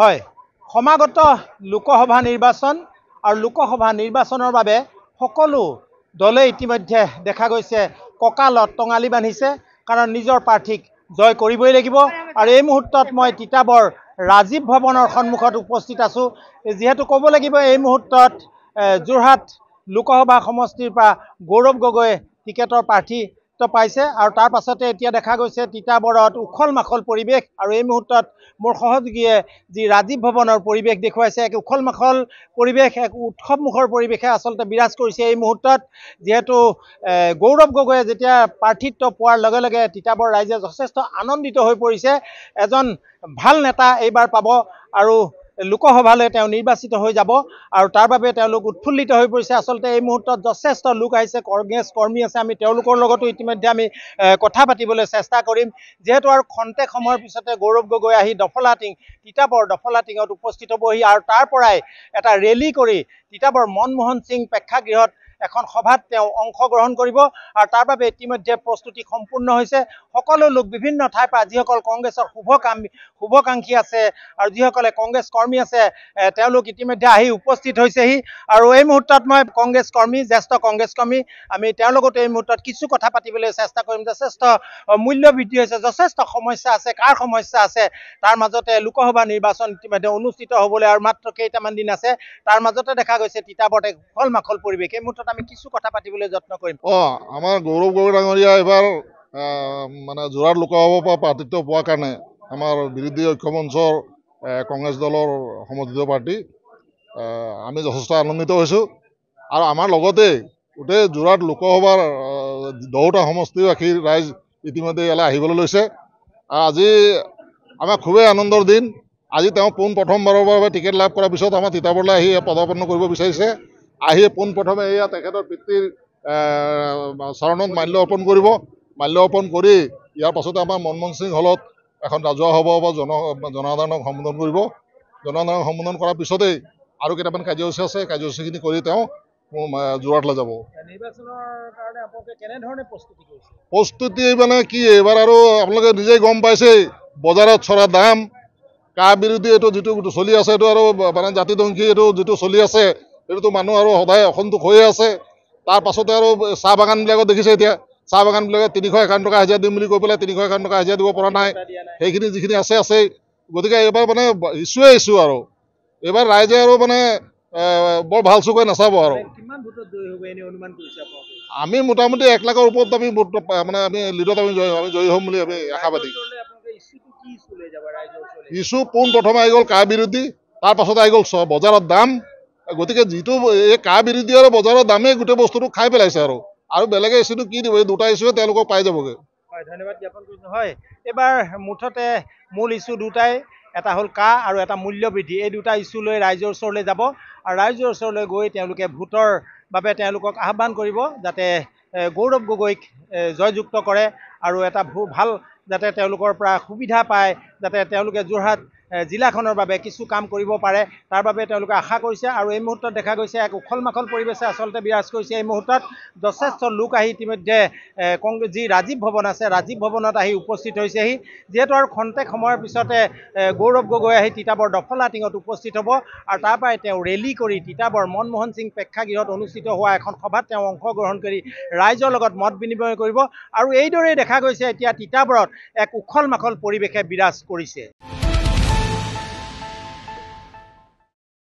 হয় সমাগত লোকসভা নিৰ্বাচন আৰু লোকসভা নিৰ্বাচনৰ বাবে সকলো দলে ইতিমধ্যে দেখা গৈছে কঁকালত টঙালি বান্ধিছে কাৰণ নিজৰ প্ৰাৰ্থীক জয় কৰিবই লাগিব আৰু এই মুহূৰ্তত মই তিতাবৰ ৰাজীৱ ভৱনৰ সন্মুখত উপস্থিত আছোঁ যিহেতু ক'ব লাগিব এই মুহূৰ্তত যোৰহাট লোকসভা সমষ্টিৰ পৰা গৌৰৱ গগৈ টিকেটৰ প্ৰাৰ্থী গুৰুত্ব পাইছে আৰু তাৰ পাছতে এতিয়া দেখা গৈছে তিতাবৰত উখল মাখল পৰিৱেশ আৰু এই মুহূৰ্তত মোৰ সহযোগীয়ে যি ৰাজীৱ ভৱনৰ পৰিৱেশ দেখুৱাইছে এক উখল মাখল পৰিৱেশ এক উৎসৱমুখৰ পৰিৱেশে আচলতে বিৰাজ কৰিছে এই মুহূৰ্তত যিহেতু গৌৰৱ গগৈয়ে যেতিয়া প্ৰাৰ্থিত্ব পোৱাৰ লগে লগে তিতাবৰ ৰাইজে যথেষ্ট আনন্দিত হৈ পৰিছে এজন ভাল নেতা এইবাৰ পাব আৰু লোকসভালৈ তেওঁ নিৰ্বাচিত হৈ যাব আৰু তাৰ বাবে তেওঁলোক উৎফুল্লিত হৈ পৰিছে আচলতে এই মুহূৰ্তত যথেষ্ট লোক আহিছে কংগ্ৰেছ কৰ্মী আছে আমি তেওঁলোকৰ লগতো ইতিমধ্যে আমি কথা পাতিবলৈ চেষ্টা কৰিম যিহেতু আৰু খন্তেক সময়ৰ পিছতে গৌৰৱ গগৈ আহি দফলা টিং তিতাবৰ দফলা টিঙত উপস্থিত হ'বহি আৰু তাৰ পৰাই এটা ৰেলী কৰি তিতাবৰ মনমোহন সিং প্ৰেক্ষাগৃহত এখন সভাত তেওঁ অংশগ্ৰহণ কৰিব আৰু তাৰ বাবে ইতিমধ্যে প্ৰস্তুতি সম্পূৰ্ণ হৈছে সকলো লোক বিভিন্ন ঠাইৰ পৰা যিসকল কংগ্ৰেছৰ শুভকামী শুভাকাংক্ষী আছে আৰু যিসকলে কংগ্ৰেছ কৰ্মী আছে তেওঁলোক ইতিমধ্যে আহি উপস্থিত হৈছেহি আৰু এই মুহূৰ্তত মই কংগ্ৰেছ কৰ্মী জ্যেষ্ঠ কংগ্ৰেছ কৰ্মী আমি তেওঁৰ লগতো এই মুহূৰ্তত কিছু কথা পাতিবলৈ চেষ্টা কৰিম যথেষ্ট মূল্য বৃদ্ধি হৈছে যথেষ্ট সমস্যা আছে কাৰ সমস্যা আছে তাৰ মাজতে লোকসভা নিৰ্বাচন ইতিমধ্যে অনুষ্ঠিত হ'বলৈ আৰু মাত্ৰ কেইটামান দিন আছে তাৰ মাজতে দেখা গৈছে তিতাবৰত এক উখল মাখল পৰিৱেশ এই মুহূৰ্তত ওপৰত আমি কিছু কথা পাতিবলৈ যত্ন কৰিম অ আমাৰ গৌৰৱ গগৈ ডাঙৰীয়া এবাৰ মানে যোৰাৰ লোকসভাৰ পৰা প্ৰাৰ্থিত্ব পোৱাৰ কাৰণে আমাৰ বিৰোধী ঐক্য মঞ্চৰ কংগ্ৰেছ দলৰ সমৰ্থিত পাৰ্টি আমি যথেষ্ট আনন্দিত হৈছোঁ আৰু আমাৰ লগতে গোটেই যোৰাট লোকসভাৰ দহোটা সমষ্টিবাসীৰ ৰাইজ ইতিমধ্যে ইয়ালৈ আহিবলৈ লৈছে আৰু আজি আমাৰ খুবেই আনন্দৰ দিন আজি তেওঁ পোন প্ৰথমবাৰৰ বাবে টিকেট লাভ কৰাৰ পিছত আমাৰ তিতাবৰলৈ আহি পদাৰ্পণ কৰিব বিচাৰিছে আহি পোনপ্ৰথমে এয়া তেখেতৰ পিতৃৰ চৰণত মাল্য অৰ্পণ কৰিব মাল্য অৰ্পণ কৰি ইয়াৰ পাছতে আমাৰ মনমোহন সিং হলত এখন ৰাজহুৱা হ'ব বা জন জনসাধাৰণক সম্বোধন কৰিব জনসাধাৰণক সম্বোধন কৰাৰ পিছতেই আৰু কেইটামান কাৰ্যসূচী আছে কাৰ্যসূচীখিনি কৰি তেওঁ যোৰহাটলৈ যাব প্ৰস্তুতি মানে কি এইবাৰ আৰু আপোনালোকে নিজেই গম পাইছেই বজাৰত চৰা দাম কাৰ বিৰোধী এইটো যিটো চলি আছে এইটো আৰু মানে জাতিধংসী এইটো যিটো চলি আছে এইটোতো মানুহ আৰু সদায় অসন্তোষ হৈয়ে আছে তাৰ পাছতে আৰু চাহ বাগানবিলাকত দেখিছে এতিয়া চাহ বাগানবিলাকে তিনিশ একাৱন্ন টকা হাজিৰা দিম বুলি কৈ পেলাই তিনিশ একাৱন্ন টকা হাজিৰা দিব পৰা নাই সেইখিনি যিখিনি আছে আছেই গতিকে এইবাৰ মানে ইছ্যুৱে ইছ্যু আৰু এইবাৰ ৰাইজে আৰু মানে বৰ ভাল চুকে নাচাব আৰু আমি মোটামুটি এক লাখৰ ওপৰত আমি ভোট মানে আমি লিডত আমি আমি জয়ী হ'ম বুলি আমি আশাবাদী ইছ্যু পোন প্ৰথমে আহি গ'ল কাৰ বিৰোধী তাৰপাছতে আহি গ'ল বজাৰৰ দাম গতিকে যিটো এই কাৰ বিৰুদ্ধে আৰু বজাৰৰ দামেই গোটেই বস্তুটো খাই পেলাইছে আৰু আৰু বেলেগে এচিটো কি দিব এই দুটা ইচ্যুৱে তেওঁলোকক পাই যাবগে ধন্যবাদ জ্ঞাপন কৰিছোঁ হয় এইবাৰ মুঠতে মূল ইচ্যু দুটাই এটা হ'ল কা আৰু এটা মূল্য বৃদ্ধি এই দুটা ইচ্যু লৈ ৰাইজৰ ওচৰলৈ যাব আৰু ৰাইজৰ ওচৰলৈ গৈ তেওঁলোকে ভোটৰ বাবে তেওঁলোকক আহ্বান কৰিব যাতে গৌৰৱ গগৈক জয়যুক্ত কৰে আৰু এটা ভাল যাতে তেওঁলোকৰ পৰা সুবিধা পায় যাতে তেওঁলোকে যোৰহাট জিলাখনৰ বাবে কিছু কাম কৰিব পাৰে তাৰ বাবে তেওঁলোকে আশা কৰিছে আৰু এই মুহূৰ্তত দেখা গৈছে এক উখল মাখল পৰিৱেশে আচলতে বিৰাজ কৰিছে এই মুহূৰ্তত যথেষ্ট লোক আহি ইতিমধ্যে কংগ্ৰেছ যি ৰাজীৱ ভৱন আছে ৰাজীৱ ভৱনত আহি উপস্থিত হৈছেহি যিহেতু আৰু খন্তেক সময়ৰ পিছতে গৌৰৱ গগৈ আহি তিতাবৰ দফলা টিঙত উপস্থিত হ'ব আৰু তাৰপৰাই তেওঁ ৰেলী কৰি তিতাবৰ মনমোহন সিং প্ৰেক্ষাগৃহত অনুষ্ঠিত হোৱা এখন সভাত তেওঁ অংশগ্ৰহণ কৰি ৰাইজৰ লগত মত বিনিময় কৰিব আৰু এইদৰেই দেখা গৈছে এতিয়া তিতাবৰত এক উখল মাখল পৰিবেশে বিৰাজ কৰিছে